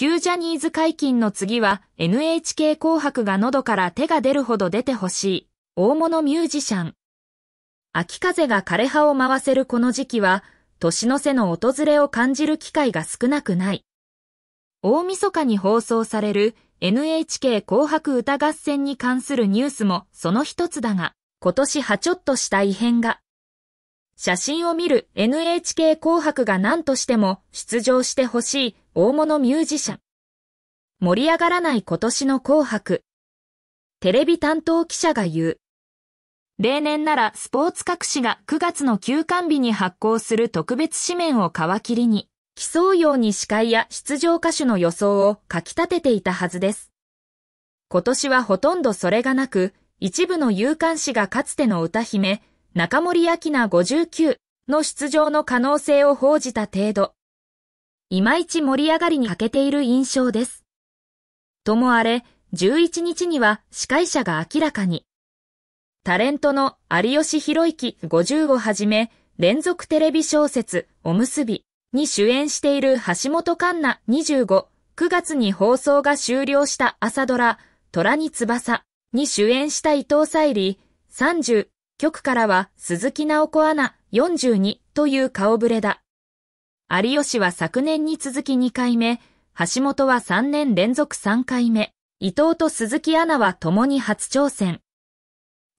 旧ジャニーズ解禁の次は NHK 紅白が喉から手が出るほど出てほしい。大物ミュージシャン。秋風が枯葉を回せるこの時期は、年の瀬の訪れを感じる機会が少なくない。大晦日に放送される NHK 紅白歌合戦に関するニュースもその一つだが、今年はちょっとした異変が。写真を見る NHK 紅白が何としても出場してほしい大物ミュージシャン。盛り上がらない今年の紅白。テレビ担当記者が言う。例年ならスポーツ各紙が9月の休館日に発行する特別紙面を皮切りに、競うように司会や出場歌手の予想を書き立てていたはずです。今年はほとんどそれがなく、一部の有刊誌がかつての歌姫、中森明菜59の出場の可能性を報じた程度。いまいち盛り上がりに欠けている印象です。ともあれ、11日には司会者が明らかに。タレントの有吉博之50をはじめ、連続テレビ小説、おむすびに主演している橋本環奈25、9月に放送が終了した朝ドラ、虎に翼に主演した伊藤沙莉30、局からは鈴木直子アナ42という顔ぶれだ。有吉は昨年に続き2回目、橋本は3年連続3回目、伊藤と鈴木アナは共に初挑戦。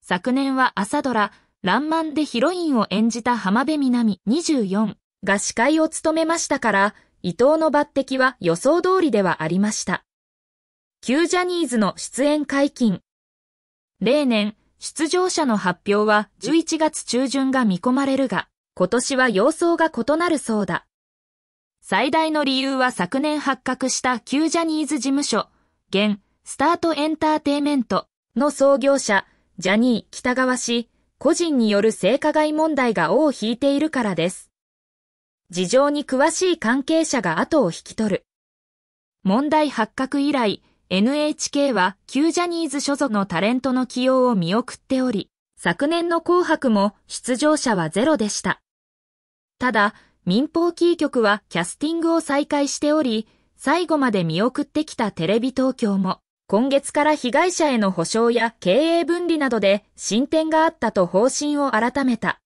昨年は朝ドラ、ランマンでヒロインを演じた浜辺美波24が司会を務めましたから、伊藤の抜擢は予想通りではありました。旧ジャニーズの出演解禁。例年、出場者の発表は11月中旬が見込まれるが、今年は様相が異なるそうだ。最大の理由は昨年発覚した旧ジャニーズ事務所、現、スタートエンターテイメントの創業者、ジャニー北川氏、個人による性加害問題が尾を引いているからです。事情に詳しい関係者が後を引き取る。問題発覚以来、NHK は旧ジャニーズ所属のタレントの起用を見送っており、昨年の紅白も出場者はゼロでした。ただ、民放キー局はキャスティングを再開しており、最後まで見送ってきたテレビ東京も、今月から被害者への補償や経営分離などで進展があったと方針を改めた。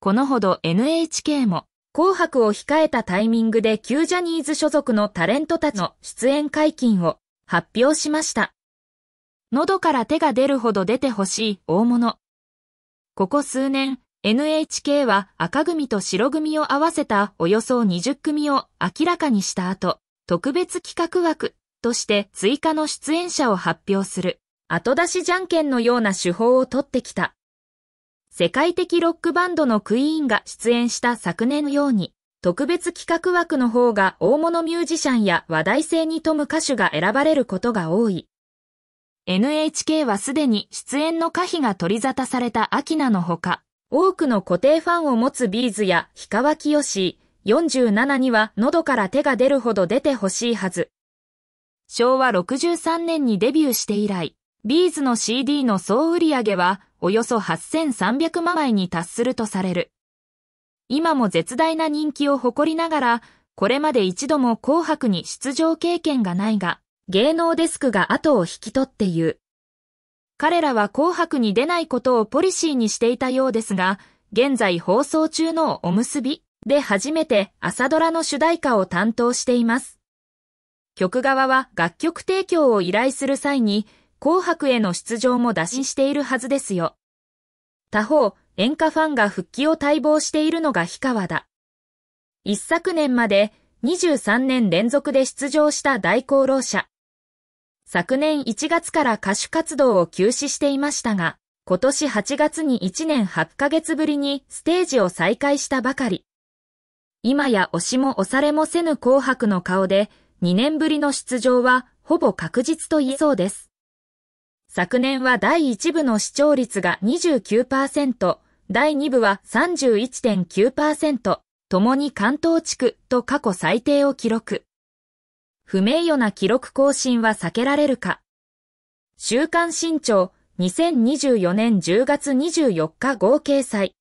このほど NHK も、紅白を控えたタイミングで旧ジャニーズ所属のタレントたちの出演解禁を発表しました。喉から手が出るほど出てほしい大物。ここ数年、NHK は赤組と白組を合わせたおよそ20組を明らかにした後、特別企画枠として追加の出演者を発表する後出しじゃんけんのような手法をとってきた。世界的ロックバンドのクイーンが出演した昨年のように、特別企画枠の方が大物ミュージシャンや話題性に富む歌手が選ばれることが多い。NHK はすでに出演の可否が取り沙汰されたアキナのほか、多くの固定ファンを持つビーズや氷川きよし、47には喉から手が出るほど出てほしいはず。昭和63年にデビューして以来、ビーズの CD の総売上はおよそ8300万枚に達するとされる。今も絶大な人気を誇りながら、これまで一度も紅白に出場経験がないが、芸能デスクが後を引き取って言う。彼らは紅白に出ないことをポリシーにしていたようですが、現在放送中のおむすびで初めて朝ドラの主題歌を担当しています。曲側は楽曲提供を依頼する際に、紅白への出場も打診しているはずですよ。他方、演歌ファンが復帰を待望しているのが氷川だ。一昨年まで23年連続で出場した大功労者。昨年1月から歌手活動を休止していましたが、今年8月に1年8ヶ月ぶりにステージを再開したばかり。今や押しも押されもせぬ紅白の顔で、2年ぶりの出場はほぼ確実と言いそうです。昨年は第1部の視聴率が29%、第2部は31.9%、共に関東地区と過去最低を記録。不名誉な記録更新は避けられるか。週刊新潮2024年10月24日合計祭。